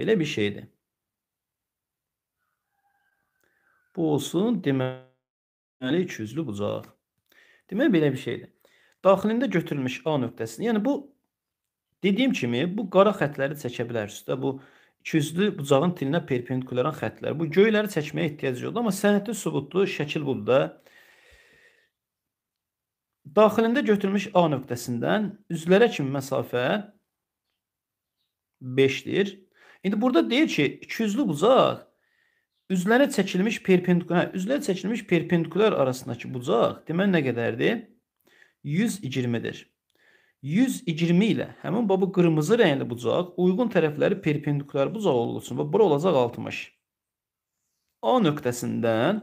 Belə bir şeydir. Bu olsun deməli ikiyüzlü bucaq. Demək belə bir şeydir. Daxilində götürülmüş A nöqtəsini, yəni bu dediyim kimi bu qara xətləri çəkə bilərsiniz də. Bu ikiyüzlü bucağın tilinə perpendikulyar xətlər. Bu göyləri çəkməyə ehtiyac yoxdur, amma sənədli sübutlu şəkil budur da. Daxilində götürülmüş A nöqtəsindən üzlərə kimi məsafə 5-dir. İndi burada deyir ki, ikiyüzlü bucaq üzlərə çəkilmiş perpendikulyar, hə, üzlərə çəkilmiş perpendikulyar arasındakı bucaq deməli nə qədərdir? 120-dir. 120 ilə həmin bu qırmızı rəngli bucaq uyğun tərəfləri perpendikulyar bucaq olduğu üçün və bura olacaq 60. A nöqtəsindən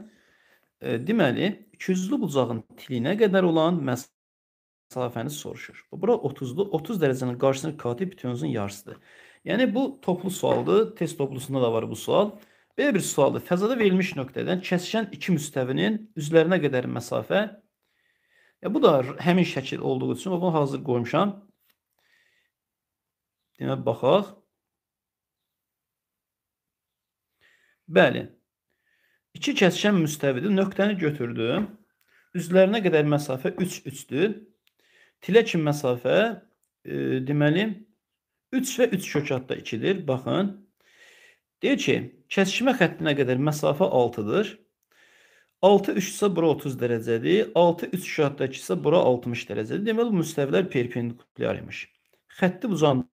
e, deməli ikiyüzlü bucağın tilinə qədər olan məsafəni soruşur. Bura 30-lu 30 dərəcənin qarşısındakı katib bütünüzün yarısıdır. Yəni bu toplu sualdır. Test toplusunda da var bu sual. Belə bir sualdır. Fəzada verilmiş nöqtədən kəsişən iki müstəvinin üzlərinə qədər məsafə. E, bu da həmin şəkil olduğu üçün bunu hazır qoymuşam. Demək baxaq. Bəli. İki kəsişən müstəvidir. Nöqtəni götürdüm. Üzlərinə qədər məsafə 3-3-dür. Tilə kimi məsafə e, deməli 3 və 3 kökatda 2-dir. Baxın. Deyir ki, kəsişmə xəttinə qədər məsafə 6-dır. 6 3 isə bura 30 dərəcədir. 6 3 kökatda 2 isə bura 60 dərəcədir. Deməli bu müstəvilər perpendikulyar imiş. Xətti uzan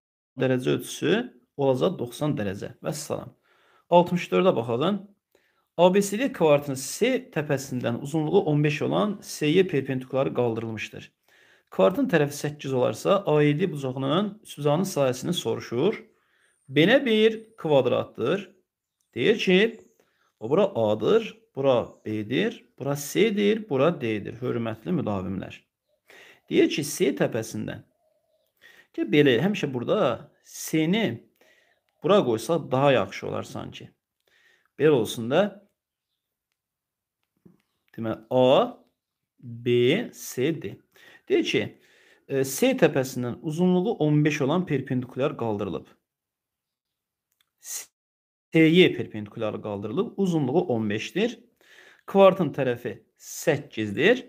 dərəcə ölçüsü olacaq 90 dərəcə. Vəssalam. 64-ə baxalım. ABCD kvartının C təpəsindən uzunluğu 15 olan C-yə perpendikulyarı qaldırılmışdır. Kvadratın tərəfi 8 olarsa, A7 bucağının sübcanın sayəsini soruşur. Belə bir kvadratdır. Deyir ki, bura A-dır, bura B-dir, bura C-dir, bura D-dir. Hörmətli müdavimlər. Deyir ki, C təpəsindən. Ki, belə, həmişə burada C-ni bura qoysa daha yaxşı olar sanki. Belə olsun da, demək, A, B, C-dir. Deyir ki, e, S təpəsindən uzunluğu 15 olan perpendikulyar qaldırılıb. SY perpendikulyarı qaldırılıb, uzunluğu 15-dir. Kvartın tərəfi 8-dir.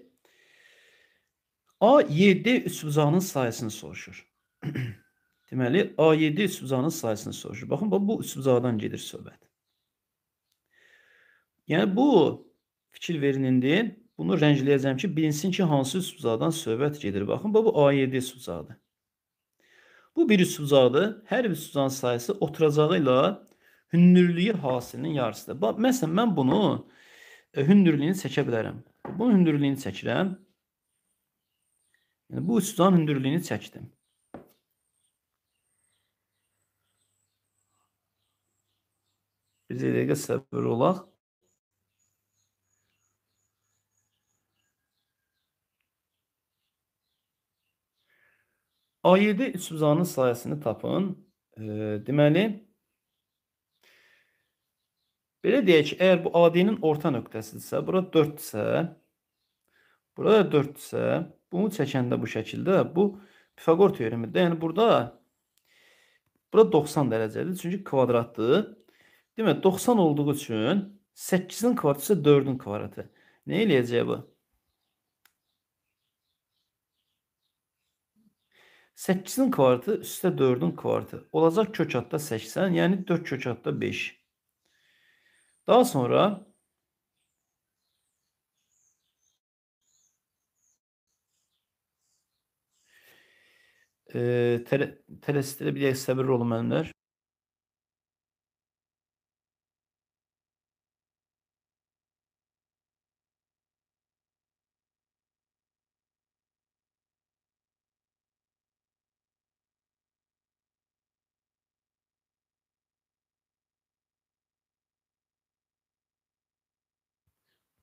A7 üçbucağının sayəsini soruşur. Deməli, A7 üçbucağının sayəsini soruşur. Baxın, bu üçbucaqdan gedir söhbət. Yəni bu fikir verilindir. Bunu rəngləyəcəm ki, bilinsin ki, hansı üsulzadan söhbət gedir. Baxın, bu, bu A7 üsulzadır. Bu bir üsulzadır. Hər bir üsulzan sayısı oturacağı ilə hündürlüyü hasilinin yarısıdır. Bax, məsələn, mən bunu e, hündürlüyünü çəkə bilərəm. Bunun hündürlüyünü çəkirəm. Yəni, bu üsulzanın hündürlüyünü çəkdim. Biz dəqiqə səbir olaq. A7 üsulzanın sayəsini tapın. E, deməli belə deyək ki, əgər bu AD-nin orta nöqtəsidirsə, bura 4-dirsə, burada 4-dirsə, bunu çəkəndə bu şəkildə bu Pifaqor teoremidir. Yəni burada bura 90 dərəcədir çünki kvadratdır. Demək 90 olduğu üçün 8-in kvadratı isə 4-ün kvadratı. Nə eləyəcək bu? 8'in kvartı üstte 4'ün kvartı. Olacak kök hatta 80 yani 4 kök hatta 5. Daha sonra e, tele, telestire bir səbir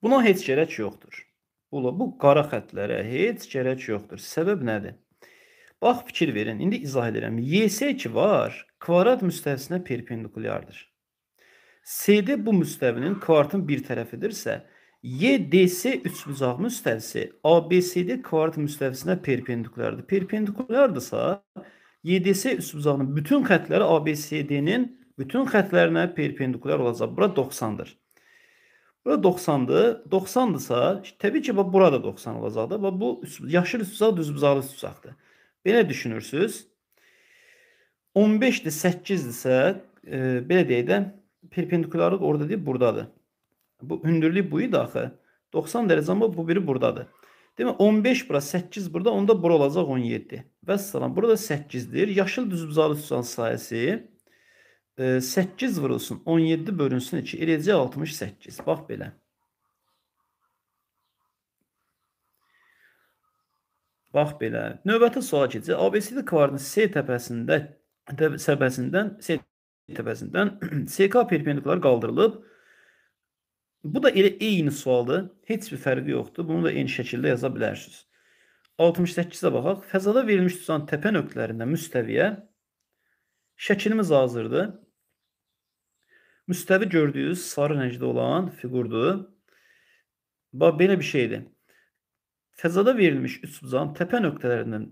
Buna heç gərək yoxdur. Bula, bu qara xətlərə heç gərək yoxdur. Səbəb nədir? Bax fikir verin. İndi izah edirəm. YS2 var. Kvadrat müstəvisinə perpendikulyardır. SD bu müstəvinin kvartın bir tərəfidirsə, YDC üçbucaq müstəvisi ABCD kvadrat müstəvisinə perpendikulyardır. Perpendikulyardırsa, YDC üçbucağının bütün xətləri ABCD-nin bütün xətlərinə perpendikulyar olacaq. Bura 90-dır. Bura 90-dır. 90-dırsa, təbii ki, bax burada 90 olacaqdır. Bax bu yaşıl üstüsaq düzbucaqlı üstüsaqdır. Belə düşünürsüz. 15-dir, 8-dirsə, e, belə deyək də, perpendikulyarlıq orada deyil, buradadır. Bu hündürlük bu idi axı. 90 dərəcə amma bu biri buradadır. Demə 15 bura, 8 burada, onda bura olacaq 17. Vəssalam. Burada 8-dir. Yaşıl düzbucaqlı üstüsaqın sayəsi 8 vurulsun, 17 bölünsün 2, eləcə 68. Bax belə. Bax belə. Növbəti suala keçəcək. ABCD kvadratının C təpəsində səbəsindən C təpəsindən SK perpendikulları qaldırılıb. Bu da elə eyni sualdır. Heç bir fərqi yoxdur. Bunu da eyni şəkildə yaza bilərsiniz. 68-ə baxaq. Fəzada verilmiş tutan təpə nöqtələrində müstəviyə şəklimiz hazırdır. Müstəvi gördüyünüz sarı rəngdə olan fiqurdur. Bax belə bir şeydir. Fəzada verilmiş üçbucağın təpə nöqtələrindən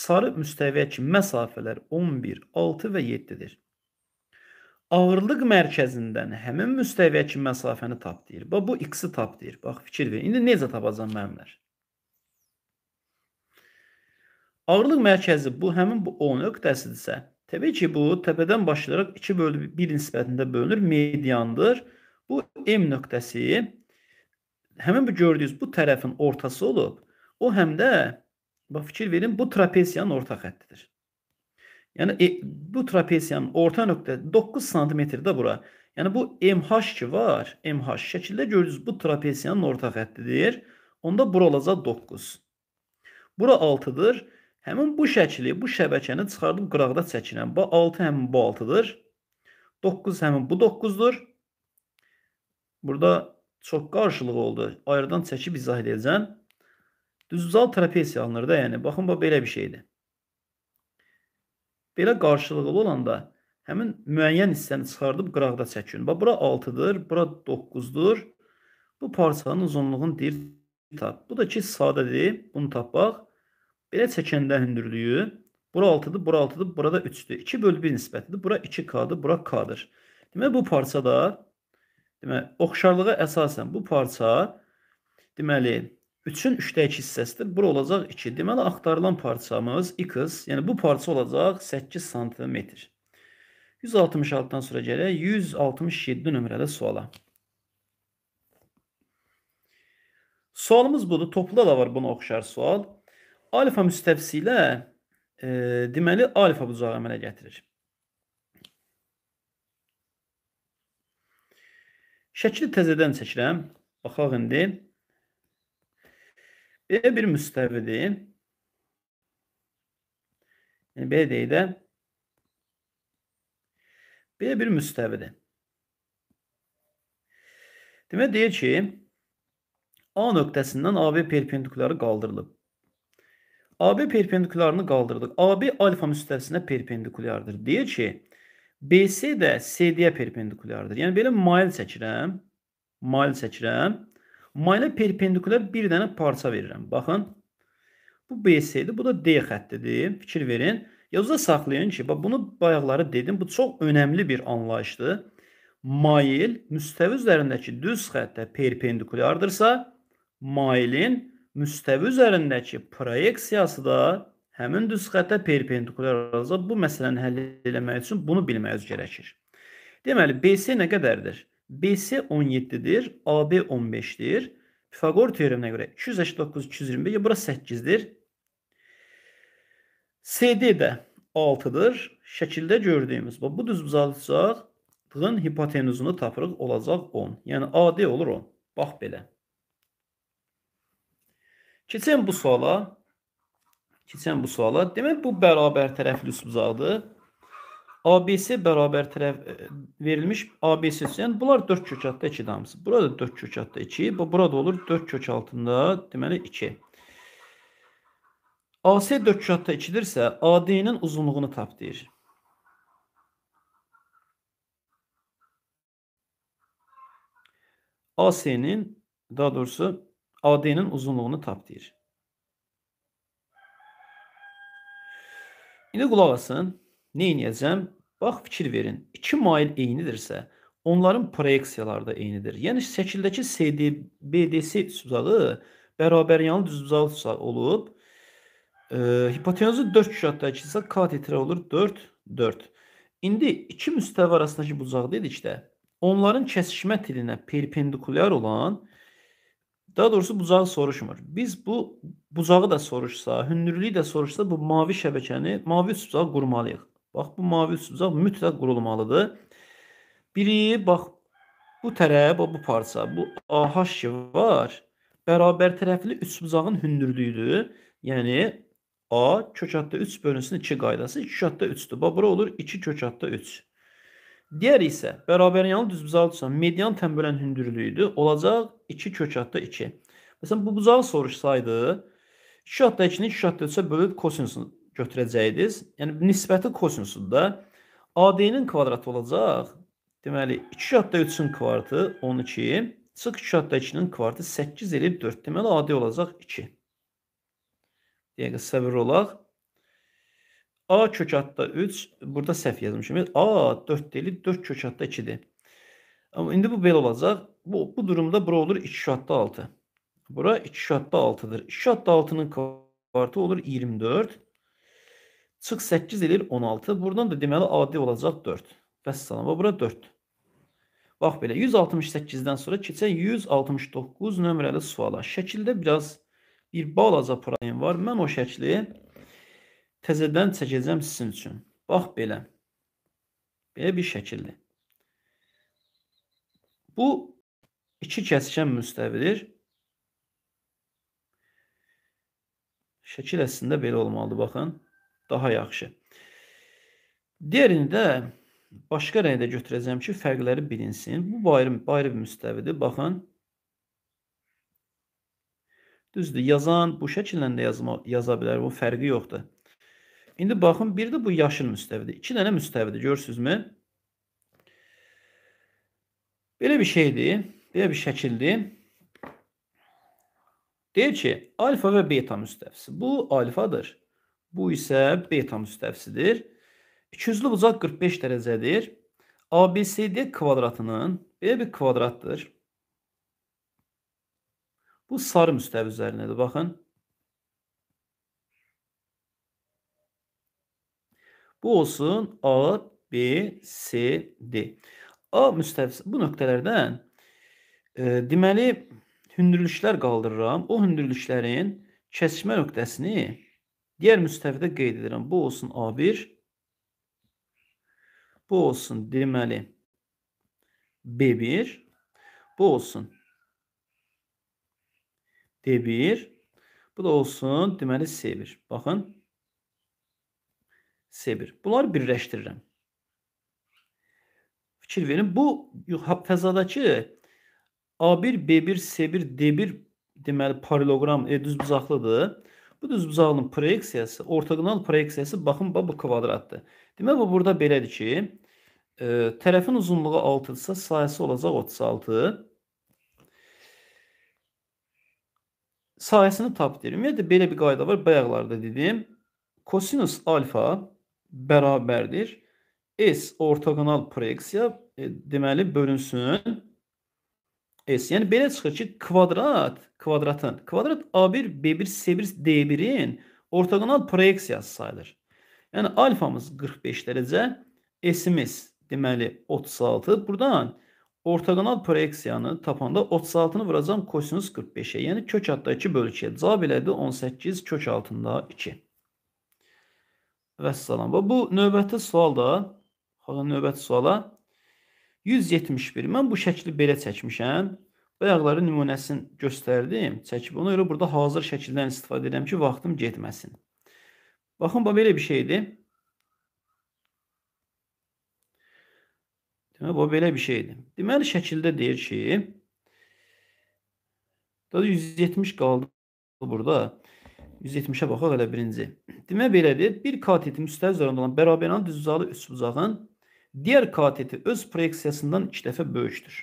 sarı müstəviyə kimi məsafələr 11, 6 və 7-dir. Ağırlıq mərkəzindən həmin müstəviyə kimi məsafəni tap deyir. Bax bu x-i tap deyir. Bax fikir verin. İndi necə tapacağam müəllimlər? Ağırlıq mərkəzi bu həmin bu O nöqtəsidirsə, Təbii ki, bu təpədən başlayaraq 2 bölü 1 nisbətində bölünür, mediandır. Bu M nöqtəsi həmin bu gördüyünüz bu tərəfin ortası olub. O həm də bax fikir verin, bu trapesiyanın orta xəttidir. Yəni e, bu trapesiyanın orta nöqtə 9 sm-dir də bura. Yəni bu MH ki var, MH şəkildə gördüyünüz bu trapesiyanın orta xəttidir. Onda bura olacaq 9. Bura 6-dır. Həmin bu şəkli, bu şəbəkəni çıxardım qıraqda çəkilən. Bu 6 həmin bu 6-dır. 9 həmin bu 9-dur. Burada çox qarşılığı oldu. Ayrıdan çəkib izah edəcəm. Düzüzal trapesiya alınır da, yəni baxın bu belə bir şeydir. Belə qarşılıqlı olanda həmin müəyyən hissəni çıxardıb qıraqda çəkin. Bax bura 6-dır, bura 9-dur. Bu parçanın uzunluğunu deyir tap. Bu da ki sadədir. Bunu tapaq. Belə çəkəndə hündürlüyü bura 6-dır, bura 6-dır, burada 3-dür. 2 bölü 1 nisbətidir. Bura 2K-dır, bura K-dır. Demək bu parçada demək oxşarlığa əsasən bu parça deməli 3-ün 3-də 2 hissəsidir. Bura olacaq 2. Deməli axtarılan parçamız x, yəni bu parça olacaq 8 sm. 166-dan sonra gələk 167 nömrəli suala. Sualımız budur. Toplu da var buna oxşar sual alfa müstəvsi ilə e, deməli alfa bucağı əmələ gətirir. Şəkili təzədən çəkirəm. Baxaq indi. B bir müstəvidir. Yəni belə deyək də B bir müstəvidir. Demək deyir ki, A nöqtəsindən AB perpendikulyarı qaldırılıb. AB perpendikulyarını qaldırdıq. AB alfa müstəvisinə perpendikulyardır. Deyir ki, BC də CD-yə perpendikulyardır. Yəni belə mail çəkirəm. Mail çəkirəm. Mayla perpendikulyar bir dənə parça verirəm. Baxın. Bu BC-dir, bu da D xəttidir. Fikir verin. Yadınızda saxlayın ki, bax bunu bayaqları dedim. Bu çox önəmli bir anlayışdır. Mail müstəvi üzərindəki düz xəttə perpendikulyardırsa, mailin müstəvi üzərindəki proyeksiyası da həmin düz xəttə perpendikulyar olacaq. Bu məsələni həll etmək üçün bunu bilməyiniz gərəkir. Deməli BC nə qədərdir? BC 17-dir, AB 15-dir. Pifaqor teoreminə görə 289 221, bura 8-dir. CD də 6-dır. Şəkildə gördüyümüz bax bu düz uzadıcağın hipotenuzunu tapırıq olacaq 10. Yəni AD olur 10. Bax belə. Keçən bu suala. Keçən bu suala. Demək bu bərabər tərəfli uzaqdır. ABC bərabər tərəf e, verilmiş ABC-sən. Bunlar 4 kök altında 2 damısı. Burada 4 kök altında 2, bu burada olur 4 kök altında, deməli 2. AC 4 kök altında 2-dirsə, AD-nin uzunluğunu tap deyir. AC-nin daha doğrusu AD'nin uzunluğunu tap deyir. İndi qulaq asın. Nə edəcəm? Bax fikir verin. 2 mail eynidirsə, onların proyeksiyaları da eynidir. Yəni şəkildəki CD BDC süzağı bərabəryanlı düzbucaq süzaq olub. E, hipotenüzün 4 küşatdakı isə katetrə olur 4 4. İndi iki müstəvi arasındakı bucaq dedikdə onların kəsişmə tilinə perpendikulyar olan Daha doğrusu bucağı soruşmur. Biz bu bucağı da soruşsa, hündürlüyü də soruşsa bu mavi şəbəkəni, mavi üst bucağı qurmalıyıq. Bax bu mavi üst bucaq mütləq qurulmalıdır. Biri bax bu tərəf, bu parça, bu AH var. Bərabər tərəfli üst bucağın hündürlüyüdür. Yəni A kök hattda 3 bölünsün 2 qaydası 2 kök hattda 3-dür. Bax bura olur 2 kök hattda 3. Digəri isə bərabəryanlı düzbucaqlı olsa median tən bölən hündürlüyüdür. Olacaq 2 kök adda 2. Məsələn bu bucağı soruşsaydı 2 adda 2-ni 2 adda 3-ə bölüb kosinusunu götürəcəydiniz. Yəni nisbəti kosinusudur da. AD-nin kvadratı olacaq. Deməli 2 adda 3-ün kvadratı 12, çıx 2 adda 2-nin kvadratı 8 eləyib 4. Deməli AD olacaq 2. Dəqiqə səbir olaq. A kök adda 3, burada səhv yazmışam. A 4 deyil, 4 kök adda 2-dir. Amma indi bu belə olacaq. Bu, bu durumda bura olur 2 kök adda 6. Bura 2 kök adda 6-dır. 2 kök adda 6-nın kvartı olur 24. Çıx 8 eləyir 16. Buradan da deməli adi olacaq 4. Vəssalam, bura 4-dür. Bax belə 168-dən sonra keçək 169 nömrəli suala. Şəkildə biraz bir balaca problem var. Mən o şəkli təzədən çəkəcəm sizin üçün. Bax belə. Belə bir şəkildir. Bu iki kəskin müstəvidir. Şəkil əslində belə olmalıdır, baxın. Daha yaxşı. Digərini də başqa rəngdə götürəcəm ki, fərqləri bilinsin. Bu bayır, bayır bir müstəvidir, baxın. Düzdür, yazan bu şəkillə də yazma, yaza bilər, bu fərqi yoxdur. İndi baxın, bir də bu yaşın müstəvidir. 2 dənə müstəvidir, görürsüzmü? Belə bir şeydir, belə bir şəkildir. Deyir ki, alfa və beta müstəvisi. Bu alfadır. Bu isə beta müstəvisidir. İkiyüzlü uzaq 45 dərəcədir. ABCD kvadratının belə bir kvadratdır. Bu sarı müstəvi üzərindədir, baxın. Bu olsun A, B, C, D. A müstəvsi bu nöqtələrdən e, deməli hündürlüklər qaldırıram. O hündürlüklərin kəsişmə nöqtəsini digər müstəvidə qeyd edirəm. Bu olsun A1. Bu olsun deməli B1. Bu olsun D1. Bu da olsun deməli C1. Baxın C1. Bunları birləşdirirəm. Fikir verin. Bu fəzadakı A1, B1, C1, D1 deməli paraleloqram e, düz bucaqlıdır. Bu düz bucağının proyeksiyası, ortoqonal proyeksiyası baxın bax bu kvadratdır. Demək bu burada belədir ki, e, tərəfin uzunluğu 6-dırsa, sayəsi olacaq 36. Sayəsini tap deyirəm. Yəni belə bir qayda var, bayaqlarda dedim. Kosinus alfa bərabərdir. S ortoqonal proyeksiya e, deməli bölünsün S. Yəni belə çıxır ki, kvadrat, kvadratın, kvadrat A1, B1, C1, D1-in ortoqonal proyeksiyası sayılır. Yəni alfamız 45 dərəcə, S-imiz deməli 36. Burdan ortoqonal proyeksiyanı tapanda 36-nı vuracam kosinus 45-ə. Yəni kök altda 2 bölü 2-yə. Cavab elədi 18 kök altında 2. Vəssalam. Və bu növbəti sual da, növbəti suala 171. Mən bu şəkli belə çəkmişəm. Bayaqları nümunəsini göstərdim, çəkib. Ona görə burada hazır şəkildən istifadə edirəm ki, vaxtım getməsin. Baxın, bu belə bir şeydir. Deməli, bu belə bir şeydir. Deməli, şəkildə deyir ki, daha 170 qaldı burada. 170-ə baxaq elə birinci. Demək belədir, bir kateti müstəviz üzərində olan bərabəran düzuzalı üçbucağın digər kateti öz proyeksiyasından 2 dəfə böyükdür.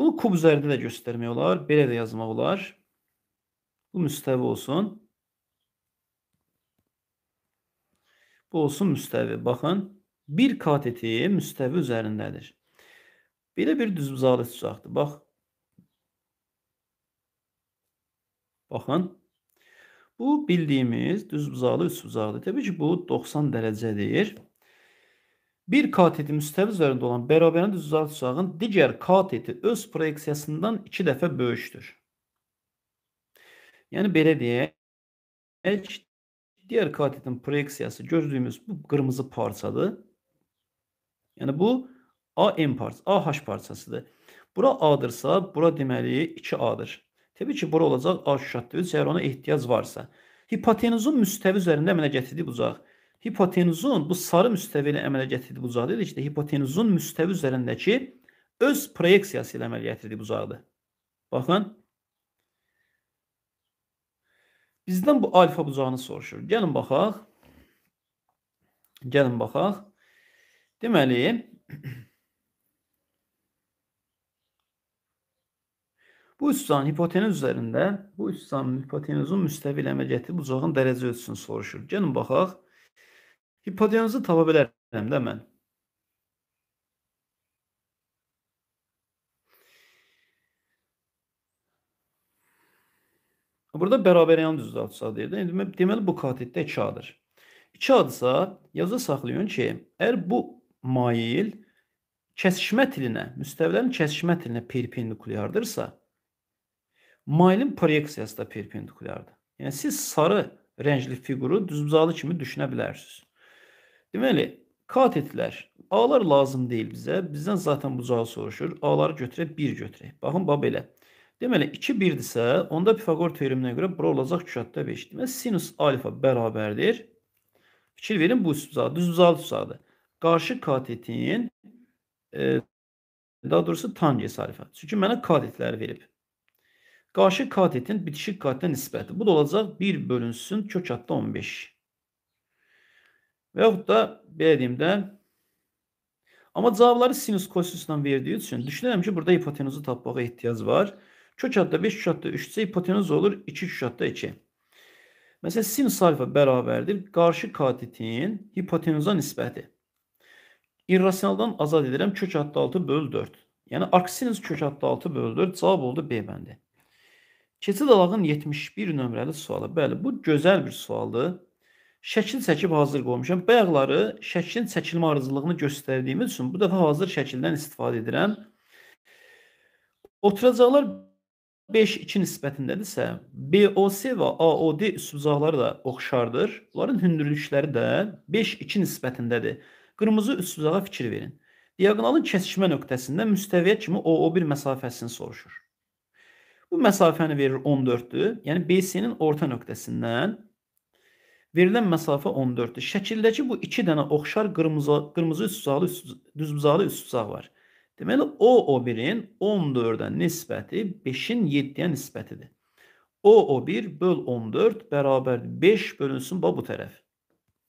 Bunu kub üzərində də göstərmək olar, belə də yazmaq olar. Bu müstəvi olsun. Bu olsun müstəvi. Baxın, bir kateti müstəvi üzərindədir. Belə bir düzbucaqlı üçbucaqdır. Bax. Baxın. Bu bildiyimiz düz bucaqlı üç bucaqlı. Təbii ki, bu 90 dərəcədir. Bir kateti müstəvi üzərində olan bərabərində düz bucaqlı bucağın digər kateti öz proyeksiyasından 2 dəfə böyükdür. Yəni belə deyək, digər katetin proyeksiyası gördüyümüz bu qırmızı parçadır. Yəni bu AM parçası, AH parçasıdır. Bura A-dırsa, bura deməli 2A-dır. Təbii ki, bura olacaq aşşatdır. Əgər ona ehtiyac varsa. Hipotenuzun müstəvi üzərində əmələ gətirdiyi bucaq. Hipotenuzun bu sarı müstəvi ilə əmələ gətirdiyi bucaq dedik ki, işte, hipotenuzun müstəvi üzərindəki öz proyeksiyası ilə əmələ gətirdiyi bucaqdır. Baxın. Bizdən bu alfa bucağını soruşur. Gəlin baxaq. Gəlin baxaq. Deməli, Bu üssanın hipotenüz üzərində bu üssanın hipotenüzün müstəvi əməliyyatı bucağın dərəcə ölçüsünü soruşur. Gəlin baxaq. Hipotenuzu tapa bilərəm də mən. Burada bərabər yan düzdür açsa deyirdi. İndi deməli bu katitdə 2A-dır. 2A-dsa yazı saxlayın ki, əgər bu mail kəsişmə tilinə, müstəvilərin kəsişmə tilinə perpendikulyardırsa, mailin proyeksiyası da perpendikulyardır. Yəni siz sarı rəngli fiquru düzbucaqlı kimi düşünə bilərsiniz. Deməli, kat etdilər. A-lar lazım deyil bizə. Bizdən zaten bucağı soruşur. A-ları götürək, 1 götürək. Baxın, bax belə. Deməli, 2 1-dirsə, onda Pifaqor teoreminə görə bura olacaq 3 adda 5. Deməli, sinus alfa bərabərdir. Fikir verin, bu üstbucağı, düzbucaqlı üstbucaqdır. Qarşı katetin e, daha doğrusu tangens alfa. Çünki mənə kadetləri verib. Karşı katetin etin bitişik katına nispeti. Bu da olacak 1 bölünsün kök hatta 15. Veyahut da belediğimde ama cevapları sinüs kosinüsden verdiği için düşünürüm ki burada hipotenuzu tapmağa ihtiyac var. Kök hatta 5 kök hatta 3 ise hipotenuz olur 2 kök hatta 2. Mesela sinüs alfa beraberdir. Karşı katetin hipotenuza nispeti. İrrasyonaldan azad edirəm kök hattı 6 bölü 4. Yəni arkosinüs kök hattı 6 bölü 4 cavab oldu B bəndi. Keçid Alağın 71 nömrəli sualı. Bəli, bu gözəl bir sualdır. Şəkil çəkib hazır qoymuşam. Bayaqları şəklin çəkilmə ardıcılığını göstərdiyim üçün bu dəfə hazır şəkildən istifadə edirəm. Oturacaqlar 5-2 nisbətindədirsə, BOC və AOD üsbucaqları da oxşardır. Bunların hündürlükləri də 5-2 nisbətindədir. Qırmızı üsbucağa fikir verin. Diaqonalın kəsişmə nöqtəsində müstəviyə kimi OO1 məsafəsini soruşur. Bu məsafəni verir 14-dür. Yəni BC-nin orta nöqtəsindən verilən məsafə 14-dür. Şəkildəki bu 2 dənə oxşar qırmızı qırmızı üstbucaqlı düzbucaqlı üstbucaq var. Deməli o O1-in 14-ə nisbəti 5-in 7-yə nisbətidir. O O1 böl 14 bərabər 5 bölünsün bax bu tərəf.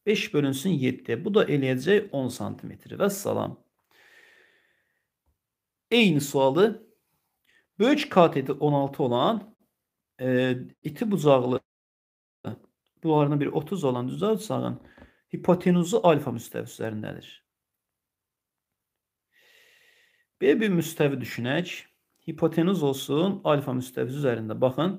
5 bölünsün 7-yə. Bu da eləyəcək 10 sm. Və salam. Eyni sualı Böyük KTD 16 olan e, iti bucaqlı bularının bir 30 olan düzəl bucağın hipotenuzu alfa müstəvislərindədir. B bir müstəvi düşünək. Hipotenuz olsun alfa müstəvisi üzərində. Baxın,